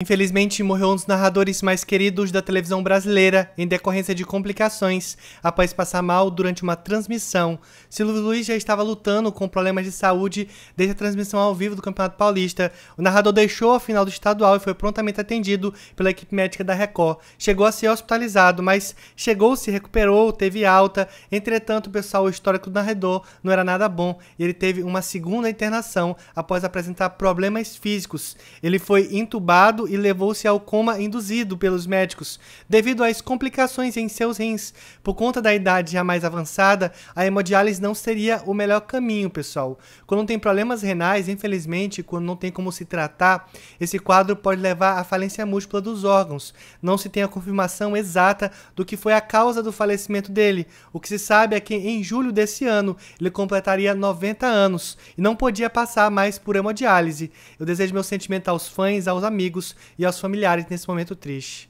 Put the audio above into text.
Infelizmente, morreu um dos narradores mais queridos da televisão brasileira em decorrência de complicações após passar mal durante uma transmissão. Silvio Luiz já estava lutando com problemas de saúde desde a transmissão ao vivo do Campeonato Paulista. O narrador deixou a final do estadual e foi prontamente atendido pela equipe médica da Record. Chegou a ser hospitalizado, mas chegou, se recuperou, teve alta. Entretanto, o pessoal o histórico do narrador não era nada bom e ele teve uma segunda internação após apresentar problemas físicos. Ele foi intubado e levou-se ao coma induzido pelos médicos, devido às complicações em seus rins. Por conta da idade já mais avançada, a hemodiálise não seria o melhor caminho, pessoal. Quando tem problemas renais, infelizmente, quando não tem como se tratar, esse quadro pode levar à falência múltipla dos órgãos. Não se tem a confirmação exata do que foi a causa do falecimento dele. O que se sabe é que em julho desse ano ele completaria 90 anos e não podia passar mais por hemodiálise. Eu desejo meu sentimento aos fãs, aos amigos e aos familiares nesse momento triste.